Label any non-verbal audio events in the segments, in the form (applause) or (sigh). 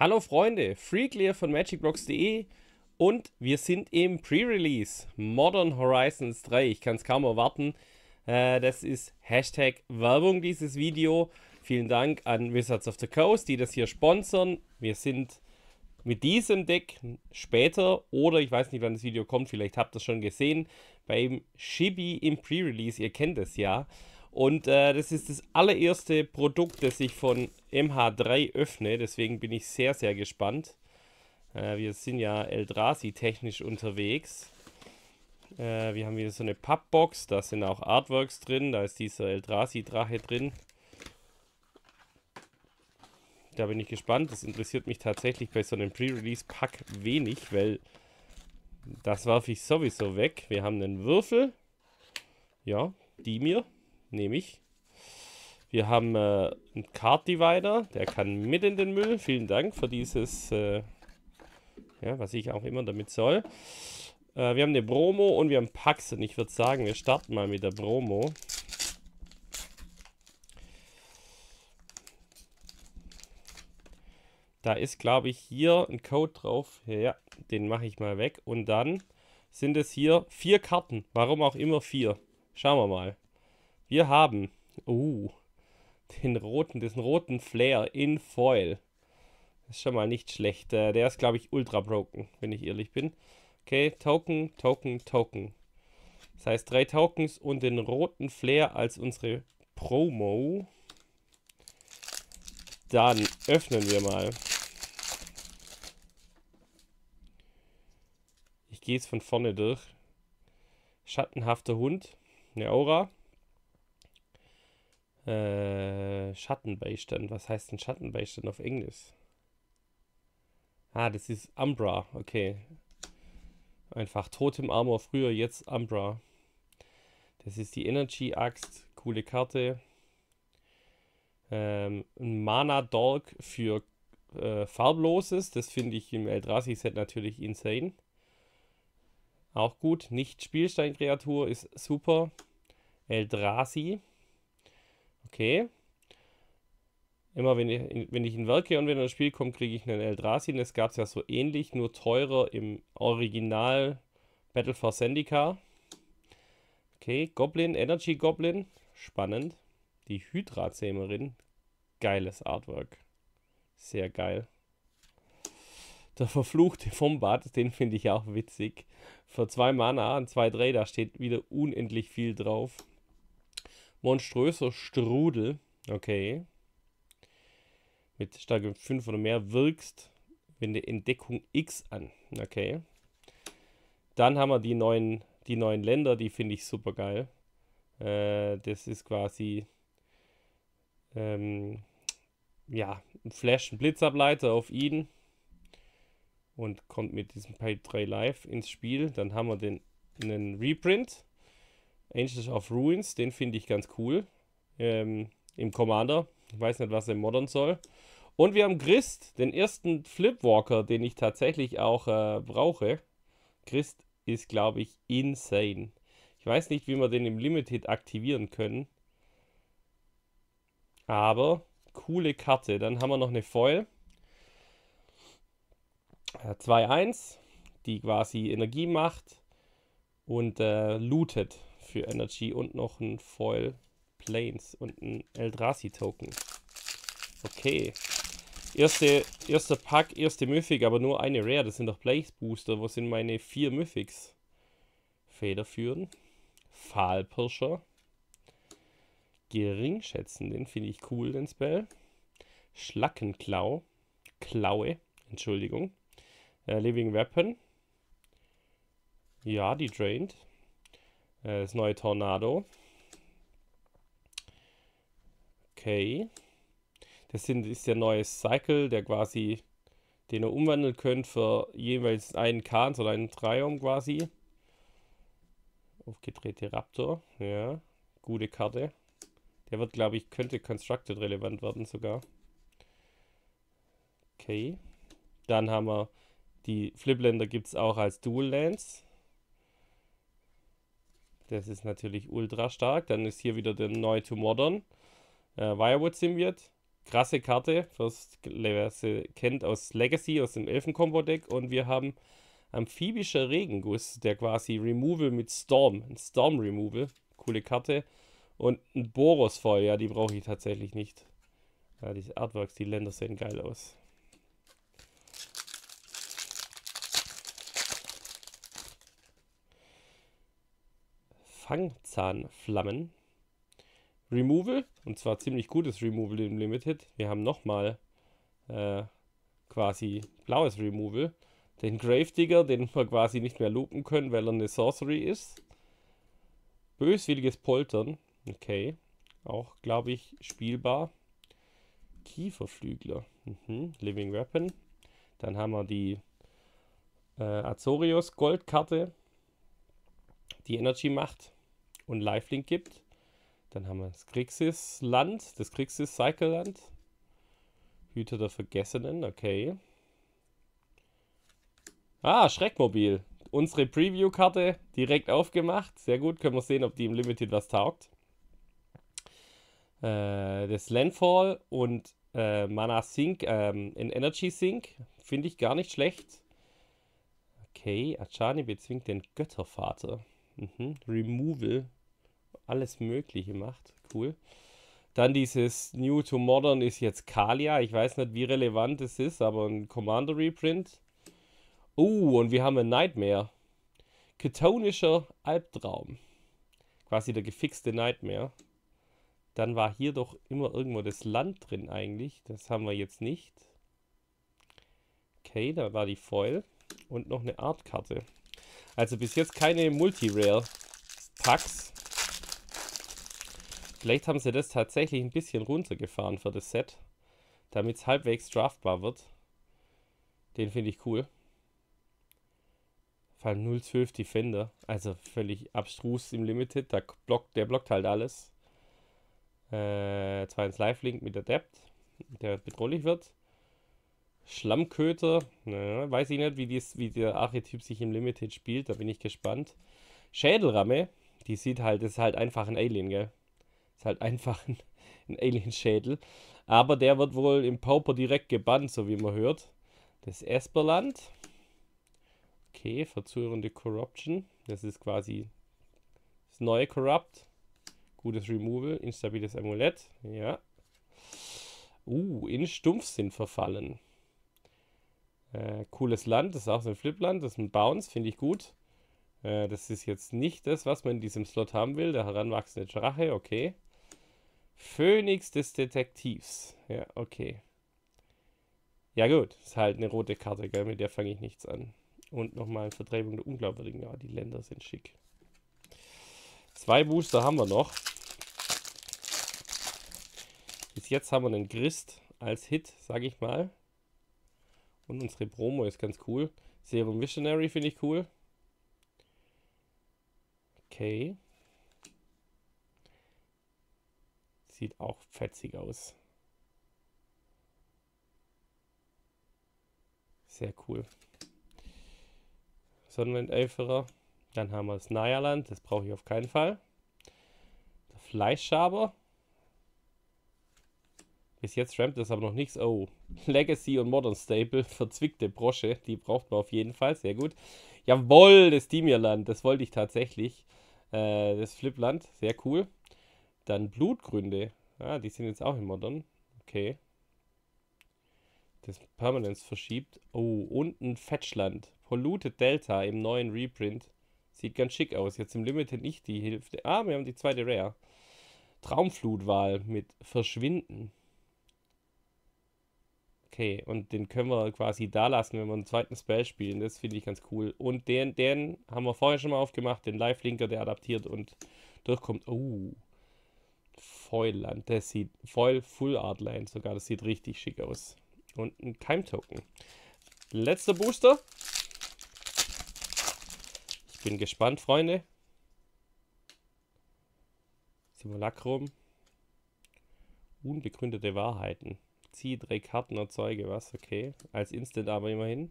Hallo Freunde, Freeclear von magicblocks.de und wir sind im Pre-Release Modern Horizons 3. Ich kann es kaum erwarten. Äh, das ist Hashtag Werbung dieses Video. Vielen Dank an Wizards of the Coast, die das hier sponsern. Wir sind mit diesem Deck später oder ich weiß nicht, wann das Video kommt, vielleicht habt ihr es schon gesehen, beim Shibi im Pre-Release. Ihr kennt es ja. Und äh, das ist das allererste Produkt, das ich von MH3 öffne. Deswegen bin ich sehr, sehr gespannt. Äh, wir sind ja eldrasi technisch unterwegs. Äh, wir haben wieder so eine Pappbox. Da sind auch Artworks drin. Da ist dieser eldrasi Drache drin. Da bin ich gespannt. Das interessiert mich tatsächlich bei so einem Pre-Release-Pack wenig, weil das warf ich sowieso weg. Wir haben einen Würfel. Ja, die mir nehme ich. Wir haben äh, einen Card Divider, der kann mit in den Müll. Vielen Dank für dieses, äh, ja, was ich auch immer damit soll. Äh, wir haben eine Promo und wir haben Pax. Und ich würde sagen, wir starten mal mit der Promo. Da ist, glaube ich, hier ein Code drauf. Ja, den mache ich mal weg. Und dann sind es hier vier Karten. Warum auch immer vier. Schauen wir mal. Wir haben, uh, den roten, diesen roten Flair in Foil. Das ist schon mal nicht schlecht. Äh, der ist, glaube ich, ultra broken, wenn ich ehrlich bin. Okay, Token, Token, Token. Das heißt, drei Tokens und den roten Flair als unsere Promo. Dann öffnen wir mal. Ich gehe jetzt von vorne durch. Schattenhafter Hund. Eine Aura. Äh, Schattenbeistand. Was heißt denn Schattenbeistand auf Englisch? Ah, das ist Umbra. Okay. Einfach Totem Armor früher, jetzt Umbra. Das ist die Energy Axt. Coole Karte. Ähm, ein Mana Dog für äh, farbloses. Das finde ich im Eldrazi-Set natürlich insane. Auch gut. Nicht Spielsteinkreatur ist super. Eldrazi. Okay. Immer wenn ich, wenn ich ihn werke und wenn das Spiel kommt, kriege ich einen Eldrazi. Das gab es ja so ähnlich, nur teurer im Original Battle for Sandica. Okay, Goblin, Energy Goblin. Spannend. Die Hydra-Zähmerin. Geiles Artwork. Sehr geil. Der Verfluchte vom Bad, den finde ich auch witzig. Für zwei Mana und zwei Dreh, da steht wieder unendlich viel drauf monströser Strudel, okay, mit Stärke 5 oder mehr wirkst, wenn wende Entdeckung X an, okay. Dann haben wir die neuen, die neuen Länder, die finde ich super geil. Äh, das ist quasi, ähm, ja, ein Flash, ein Blitzableiter auf ihn und kommt mit diesem Pipe 3 Live ins Spiel. Dann haben wir den, einen Reprint Angels of Ruins, den finde ich ganz cool. Ähm, Im Commander. Ich weiß nicht, was er Modern soll. Und wir haben Christ, den ersten Flipwalker, den ich tatsächlich auch äh, brauche. Christ ist, glaube ich, insane. Ich weiß nicht, wie wir den im Limited aktivieren können. Aber coole Karte. Dann haben wir noch eine Foil. 2-1, äh, die quasi Energie macht und äh, lootet für Energy und noch ein Foil Planes und ein Eldrazi Token. Okay. Erste, erster Pack, erste Mythic, aber nur eine Rare. Das sind doch Blaze Booster. Wo sind meine vier Mythics? Federführen. Fahlpirscher. Geringschätzen, den finde ich cool, den Spell. Schlackenklau. Klaue, Entschuldigung. Äh, Living Weapon. Ja, die Drained. Äh, das neue Tornado. Okay. Das sind, ist der neue Cycle, der quasi, den ihr umwandeln könnt für jeweils einen Kahn oder einen Triumph quasi. Aufgedrehte Raptor, ja. Gute Karte. Der wird, glaube ich, könnte Constructed relevant werden sogar. Okay. Dann haben wir die Flipländer gibt es auch als Dual Lands. Das ist natürlich ultra stark. Dann ist hier wieder der neu to modern. Äh, Wirewood Symbiote. Krasse Karte, first, wer sie kennt aus Legacy, aus dem Elfen-Combo-Deck. Und wir haben amphibischer Regenguss, der quasi Removal mit Storm, Storm-Removal. Coole Karte. Und ein Boros-Feuer, ja, die brauche ich tatsächlich nicht. Ja, diese Artworks, die Länder sehen geil aus. Fangzahnflammen. Removal, und zwar ziemlich gutes Removal im Limited. Wir haben nochmal äh, quasi blaues Removal. Den Gravedigger, den wir quasi nicht mehr loopen können, weil er eine Sorcery ist. Böswilliges Poltern, okay. Auch, glaube ich, spielbar. Kieferflügler, mhm. Living Weapon. Dann haben wir die äh, Azorius Goldkarte, die Energy macht und Lifelink gibt. Dann haben wir das Krixis land das Krixis cycle land Hüter der Vergessenen, okay. Ah, Schreckmobil. Unsere Preview-Karte direkt aufgemacht. Sehr gut, können wir sehen, ob die im Limited was taugt. Äh, das Landfall und äh, Mana Sink, ähm, in Energy Sink, finde ich gar nicht schlecht. Okay, Achani bezwingt den Göttervater. Mhm. Removal alles Mögliche macht. Cool. Dann dieses New to Modern ist jetzt Kalia. Ich weiß nicht, wie relevant es ist, aber ein Commander Reprint. Oh, uh, und wir haben ein Nightmare. Ketonischer Albtraum. Quasi der gefixte Nightmare. Dann war hier doch immer irgendwo das Land drin eigentlich. Das haben wir jetzt nicht. Okay, da war die Foil. Und noch eine Artkarte. Also bis jetzt keine Multi-Rare-Packs. Vielleicht haben sie das tatsächlich ein bisschen runtergefahren für das Set, damit es halbwegs draftbar wird. Den finde ich cool. Vor allem 012 Defender, also völlig abstrus im Limited, da blockt, der blockt halt alles. Äh, 2-1 Lifelink mit Adept, der bedrohlich wird. Schlammköter, naja, weiß ich nicht, wie, dies, wie der Archetyp sich im Limited spielt, da bin ich gespannt. Schädelramme, die sieht halt, das ist halt einfach ein Alien, gell? Ist halt einfach ein, ein Alien-Schädel. Aber der wird wohl im Pauper direkt gebannt, so wie man hört. Das Esperland. Okay, verzögernde Corruption. Das ist quasi das neue Corrupt. Gutes Removal, instabiles Amulett. Ja. Uh, in Stumpfsinn verfallen. Äh, cooles Land, das ist auch so ein Flipland, das ist ein Bounce, finde ich gut. Äh, das ist jetzt nicht das, was man in diesem Slot haben will. Der heranwachsende Drache, okay. Phönix des Detektivs. Ja, okay. Ja gut, ist halt eine rote Karte, gell? mit der fange ich nichts an. Und nochmal eine Vertreibung der Unglaubwürdigen. Ja, die Länder sind schick. Zwei Booster haben wir noch. Bis jetzt haben wir einen Christ als Hit, sage ich mal. Und unsere Promo ist ganz cool. Serum Visionary finde ich cool. Okay. Sieht auch fetzig aus. Sehr cool. Sonnenwindelferer. Dann haben wir das Najaland, das brauche ich auf keinen Fall. Der Fleischschaber. Bis jetzt rammt das aber noch nichts. Oh, Legacy und Modern Staple, (laughs) verzwickte Brosche, die braucht man auf jeden Fall, sehr gut. Jawohl, das Steamirland, das wollte ich tatsächlich. Äh, das Flipland, sehr cool. Dann Blutgründe. Ah, die sind jetzt auch in Modern. Okay. Das Permanence verschiebt. Oh, unten Fetchland. Polluted Delta im neuen Reprint. Sieht ganz schick aus. Jetzt im Limited nicht die Hilfe. Ah, wir haben die zweite Rare. Traumflutwahl mit Verschwinden. Okay, und den können wir quasi da lassen, wenn wir einen zweiten Spell spielen. Das finde ich ganz cool. Und den, den haben wir vorher schon mal aufgemacht, den Live-Linker, der adaptiert und durchkommt. Oh, Foil-Land. Das sieht Foil Full Art Land sogar. Das sieht richtig schick aus. Und ein Time-Token. Letzter Booster. Ich bin gespannt, Freunde. Simulacrum. Unbegründete Wahrheiten. Zieh drei Karten, erzeuge was, okay. Als Instant aber immerhin.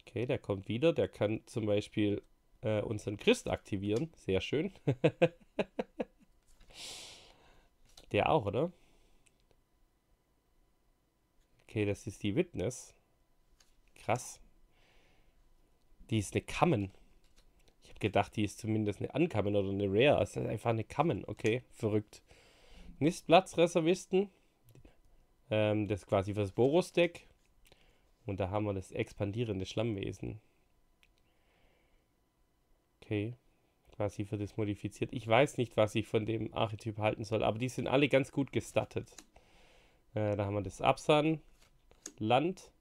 Okay, der kommt wieder. Der kann zum Beispiel äh, unseren Christ aktivieren. Sehr schön. (laughs) Der auch, oder? Okay, das ist die Witness. Krass. Die ist eine Kammen. Ich habe gedacht, die ist zumindest eine Uncommon oder eine Rare. Es ist einfach eine Kammen. Okay, verrückt. Nistplatzreservisten. Ähm, das ist quasi fürs Boros-Deck. Und da haben wir das expandierende Schlammwesen. Okay quasi für das modifiziert. Ich weiß nicht, was ich von dem Archetyp halten soll, aber die sind alle ganz gut gestattet. Äh, da haben wir das Absan, Land,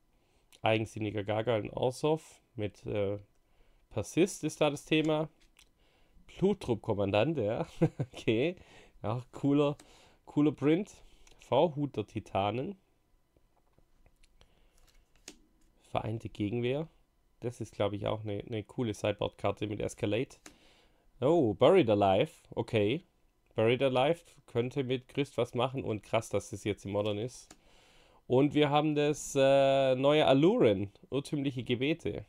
eigensinniger Gaga und Orsov mit äh, Persist ist da das Thema. Blutdruckkommandant, ja. (laughs) okay. Auch cooler, cooler Print. V-Hut der Titanen. Vereinte Gegenwehr. Das ist, glaube ich, auch eine, eine coole Sideboard-Karte mit Escalate. Oh, Buried Alive. Okay. Buried Alive könnte mit Christ was machen und krass, dass das jetzt im Modern ist. Und wir haben das äh, neue Alluren, urtümliche Gebete.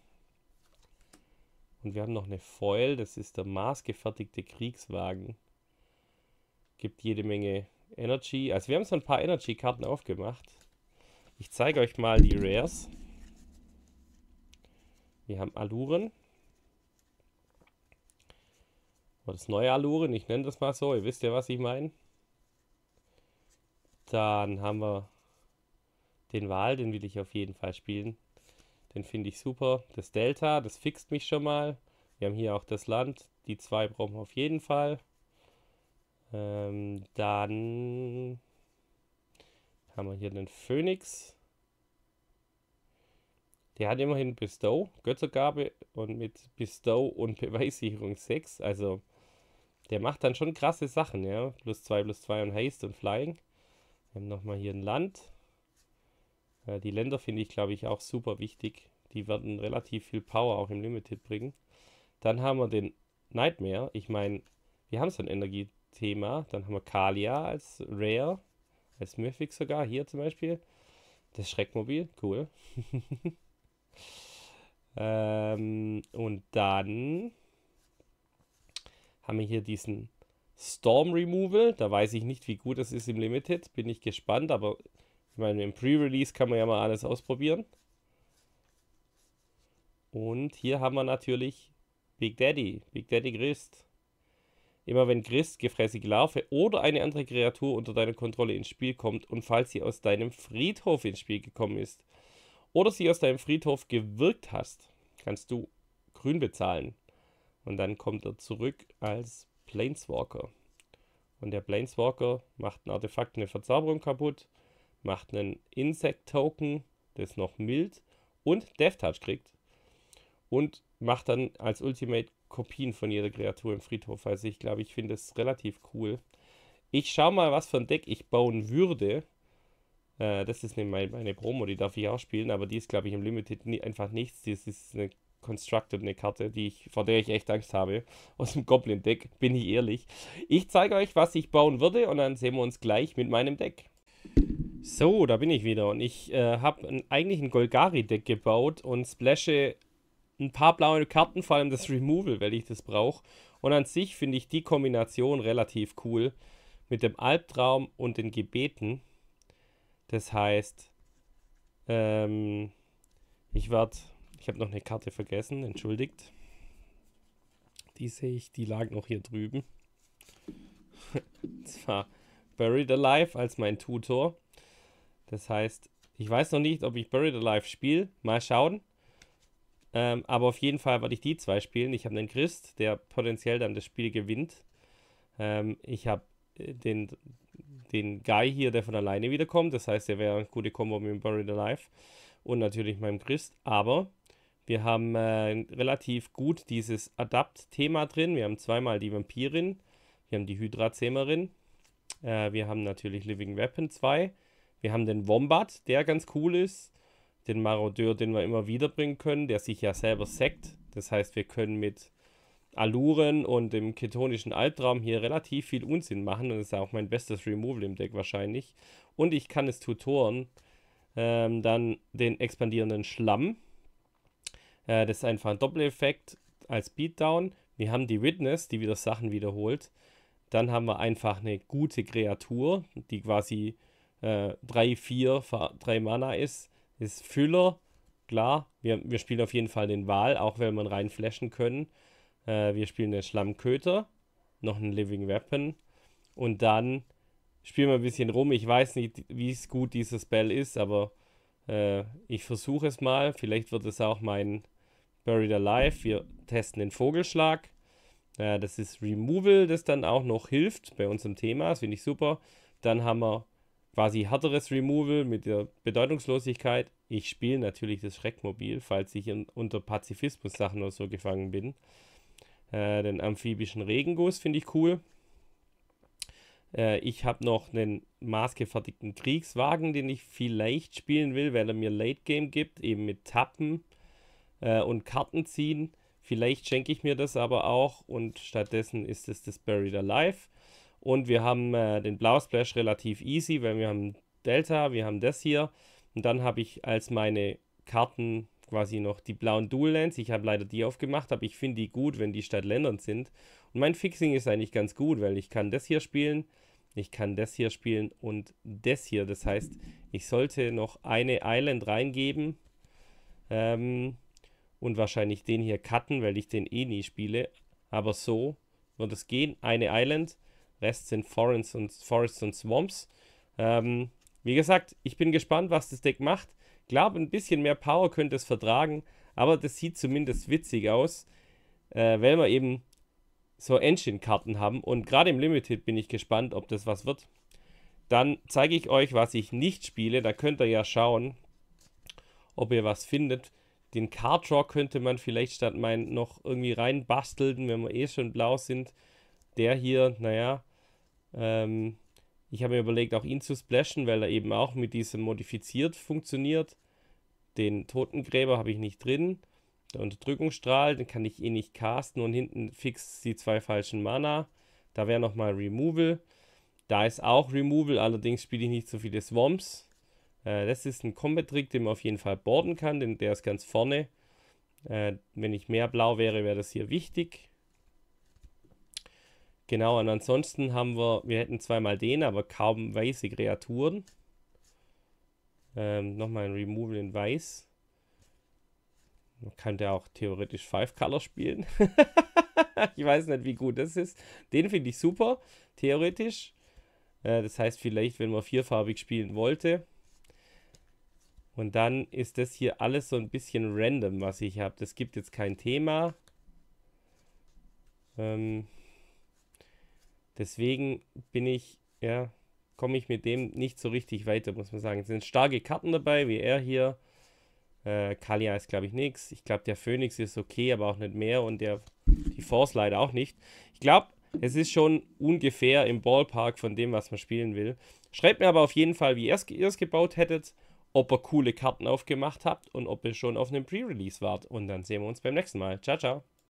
Und wir haben noch eine Foil, das ist der maßgefertigte Kriegswagen. Gibt jede Menge Energy. Also wir haben so ein paar Energy-Karten aufgemacht. Ich zeige euch mal die Rares. Wir haben Alluren das neue Aluren? Ich nenne das mal so. Ihr wisst ja, was ich meine. Dann haben wir den Wal, den will ich auf jeden Fall spielen. Den finde ich super. Das Delta, das fixt mich schon mal. Wir haben hier auch das Land. Die zwei brauchen wir auf jeden Fall. Ähm, dann haben wir hier den Phoenix. Der hat immerhin Bestow, Göttergabe und mit Bestow und Beweissicherung 6. Also der macht dann schon krasse Sachen, ja. Plus 2, plus 2 und Haste und Flying. Wir haben nochmal hier ein Land. Ja, äh, die Länder finde ich, glaube ich, auch super wichtig. Die werden relativ viel Power auch im Limited bringen. Dann haben wir den Nightmare. Ich meine, wir haben so ein Energiethema. Dann haben wir Kalia als Rare. Als Mythic sogar, hier zum Beispiel. Das Schreckmobil, cool. (laughs) ähm, und dann haben wir hier diesen Storm Removal. Da weiß ich nicht, wie gut das ist im Limited. Bin ich gespannt, aber ich meine, im Pre-Release kann man ja mal alles ausprobieren. Und hier haben wir natürlich Big Daddy, Big Daddy Christ. Immer wenn Christ, gefräßige Larve oder eine andere Kreatur unter deiner Kontrolle ins Spiel kommt und falls sie aus deinem Friedhof ins Spiel gekommen ist oder sie aus deinem Friedhof gewirkt hast, kannst du grün bezahlen. Und dann kommt er zurück als Planeswalker. Und der Planeswalker macht ein Artefakt, eine Verzauberung kaputt, macht einen Insect-Token, das noch mild und Death Touch kriegt. Und macht dann als Ultimate Kopien von jeder Kreatur im Friedhof. Also ich glaube, ich finde es relativ cool. Ich schaue mal, was für ein Deck ich bauen würde. Äh, das ist eine, meine, meine Promo, die darf ich auch spielen, aber die ist, glaube ich, im Limited nie, einfach nichts. Das ist eine Constructed eine Karte, die ich, vor der ich echt Angst habe. (laughs) Aus dem Goblin-Deck, bin ich ehrlich. Ich zeige euch, was ich bauen würde und dann sehen wir uns gleich mit meinem Deck. So, da bin ich wieder und ich äh, habe eigentlich ein Golgari-Deck gebaut und splashe ein paar blaue Karten, vor allem das Removal, weil ich das brauche. Und an sich finde ich die Kombination relativ cool mit dem Albtraum und den Gebeten. Das heißt, ähm, ich werde ich habe noch eine Karte vergessen, entschuldigt. Die sehe ich, die lag noch hier drüben. Und (laughs) Zwar Buried Alive als mein Tutor. Das heißt, ich weiß noch nicht, ob ich Buried Alive spiele. Mal schauen. Ähm, aber auf jeden Fall werde ich die zwei spielen. Ich habe einen Christ, der potenziell dann das Spiel gewinnt. Ähm, ich habe äh, den, den Guy hier, der von alleine wiederkommt. Das heißt, der wäre eine gute Kombo mit dem Buried Alive. Und natürlich meinem Christ. Aber wir haben äh, relativ gut dieses Adapt-Thema drin. Wir haben zweimal die Vampirin, wir haben die hydra äh, wir haben natürlich Living Weapon 2, wir haben den Wombat, der ganz cool ist, den Marodeur, den wir immer wieder bringen können, der sich ja selber sackt. Das heißt, wir können mit Aluren und dem ketonischen Albtraum hier relativ viel Unsinn machen. Und das ist ja auch mein bestes Removal im Deck wahrscheinlich. Und ich kann es tutoren. Ähm, dann den expandierenden Schlamm, äh, das ist einfach ein Doppeleffekt als Beatdown. Wir haben die Witness, die wieder Sachen wiederholt. Dann haben wir einfach eine gute Kreatur, die quasi 3, 4, 3 Mana ist. ist Füller, klar. Wir, wir spielen auf jeden Fall den Wal, auch wenn wir reinflashen können. Äh, wir spielen den Schlammköter, noch ein Living Weapon. Und dann spielen wir ein bisschen rum. Ich weiß nicht, wie gut dieses Spell ist, aber äh, ich versuche es mal. Vielleicht wird es auch mein Buried Alive. Wir testen den Vogelschlag. Ja, das ist Removal, das dann auch noch hilft bei unserem Thema. Das finde ich super. Dann haben wir quasi härteres Removal mit der Bedeutungslosigkeit. Ich spiele natürlich das Schreckmobil, falls ich in, unter Pazifismus-Sachen oder so gefangen bin. Äh, den amphibischen Regenguss finde ich cool. Äh, ich habe noch einen maßgefertigten Kriegswagen, den ich vielleicht spielen will, weil er mir Late Game gibt, eben mit Tappen äh, und Karten ziehen. Vielleicht schenke ich mir das aber auch und stattdessen ist es das Buried Alive. Und wir haben äh, den Blau Splash relativ easy, weil wir haben Delta, wir haben das hier. Und dann habe ich als meine Karten quasi noch die blauen Dual Lands. Ich habe leider die aufgemacht, aber ich finde die gut, wenn die statt Ländern sind. Und mein Fixing ist eigentlich ganz gut, weil ich kann das hier spielen, ich kann das hier spielen und das hier. Das heißt, ich sollte noch eine Island reingeben. Ähm, und wahrscheinlich den hier cutten, weil ich den eh nie spiele. Aber so wird es gehen. Eine Island, Rest sind Forests und, Forests und Swamps. Ähm, wie gesagt, ich bin gespannt, was das Deck macht. Ich Glaube, ein bisschen mehr Power könnte es vertragen, aber das sieht zumindest witzig aus, äh, weil wir eben so Engine-Karten haben. Und gerade im Limited bin ich gespannt, ob das was wird. Dann zeige ich euch, was ich nicht spiele. Da könnt ihr ja schauen, ob ihr was findet. Den Cardrock könnte man vielleicht statt meinen noch irgendwie reinbasteln, wenn wir eh schon blau sind. Der hier, naja, ähm, ich habe mir überlegt, auch ihn zu splashen, weil er eben auch mit diesem modifiziert funktioniert. Den Totengräber habe ich nicht drin. Der Unterdrückungsstrahl, den kann ich eh nicht casten und hinten fix die zwei falschen Mana. Da wäre nochmal Removal. Da ist auch Removal, allerdings spiele ich nicht so viele Swamps. Äh, das ist ein Combat-Trick, den man auf jeden Fall boarden kann, denn der ist ganz vorne. Äh, wenn ich mehr blau wäre, wäre das hier wichtig. Genau, und ansonsten haben wir, wir hätten zweimal den, aber kaum weiße Kreaturen. Ähm, Nochmal ein Removal in weiß. Man könnte auch theoretisch Five Color spielen. (laughs) ich weiß nicht, wie gut das ist. Den finde ich super, theoretisch. Äh, das heißt, vielleicht, wenn man vierfarbig spielen wollte, und dann ist das hier alles so ein bisschen random, was ich habe. Das gibt jetzt kein Thema. Ähm, deswegen bin ich, ja, komme ich mit dem nicht so richtig weiter, muss man sagen. Es sind starke Karten dabei, wie er hier. Äh, Kalia ist, glaube ich, nichts. Ich glaube, der Phoenix ist okay, aber auch nicht mehr. Und der, die Force leider auch nicht. Ich glaube, es ist schon ungefähr im Ballpark von dem, was man spielen will. Schreibt mir aber auf jeden Fall, wie ihr es gebaut hättet ob ihr coole Karten aufgemacht habt und ob ihr schon auf einem Pre-Release wart. Und dann sehen wir uns beim nächsten Mal. Ciao, ciao.